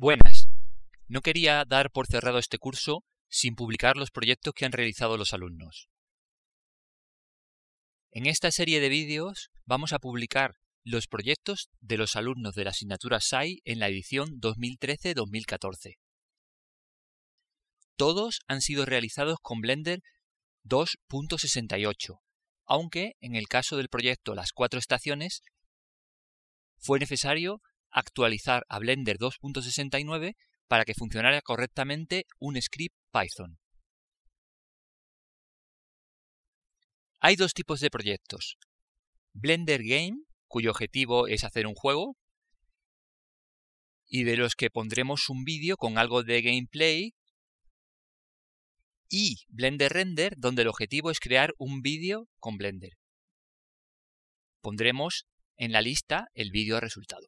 Buenas. No quería dar por cerrado este curso sin publicar los proyectos que han realizado los alumnos. En esta serie de vídeos vamos a publicar los proyectos de los alumnos de la asignatura SAI en la edición 2013-2014. Todos han sido realizados con Blender 2.68, aunque en el caso del proyecto Las cuatro estaciones fue necesario actualizar a Blender 2.69 para que funcionara correctamente un script Python. Hay dos tipos de proyectos. Blender Game, cuyo objetivo es hacer un juego, y de los que pondremos un vídeo con algo de gameplay, y Blender Render, donde el objetivo es crear un vídeo con Blender. Pondremos en la lista el vídeo resultado.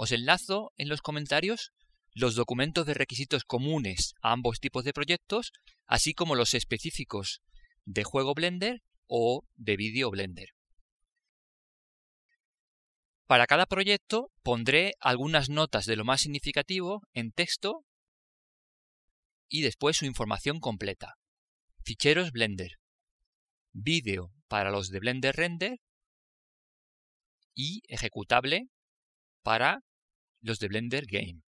Os enlazo en los comentarios los documentos de requisitos comunes a ambos tipos de proyectos, así como los específicos de juego Blender o de vídeo Blender. Para cada proyecto pondré algunas notas de lo más significativo en texto y después su información completa. Ficheros Blender. Vídeo para los de Blender Render y ejecutable para los de Blender Game.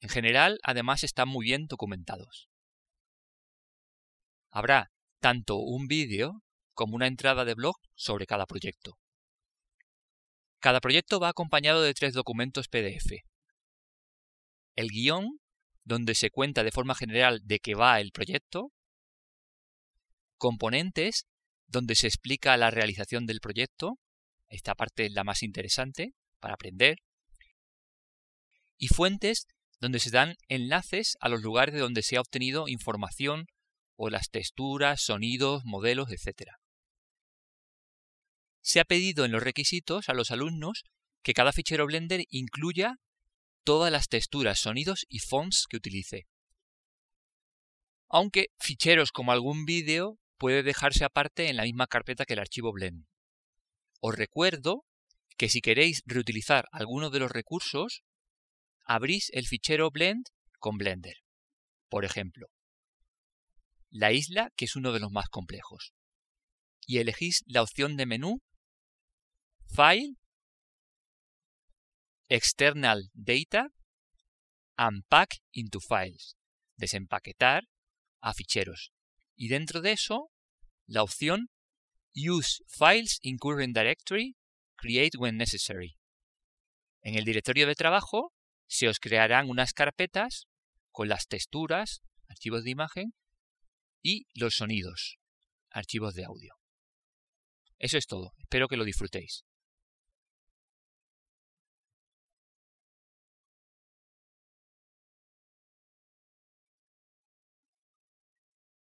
En general, además, están muy bien documentados. Habrá tanto un vídeo como una entrada de blog sobre cada proyecto. Cada proyecto va acompañado de tres documentos PDF. El guión, donde se cuenta de forma general de qué va el proyecto. Componentes, donde se explica la realización del proyecto. Esta parte es la más interesante para aprender y fuentes donde se dan enlaces a los lugares de donde se ha obtenido información o las texturas, sonidos, modelos, etc. Se ha pedido en los requisitos a los alumnos que cada fichero Blender incluya todas las texturas, sonidos y fonts que utilice. Aunque ficheros como algún vídeo puede dejarse aparte en la misma carpeta que el archivo Blend. Os recuerdo que si queréis reutilizar alguno de los recursos, abrís el fichero Blend con Blender. Por ejemplo, la isla, que es uno de los más complejos, y elegís la opción de menú File, External Data, Unpack into Files, desempaquetar a ficheros. Y dentro de eso, la opción Use Files in Current Directory, Create when Necessary. En el directorio de trabajo, se os crearán unas carpetas con las texturas, archivos de imagen y los sonidos, archivos de audio. Eso es todo. Espero que lo disfrutéis.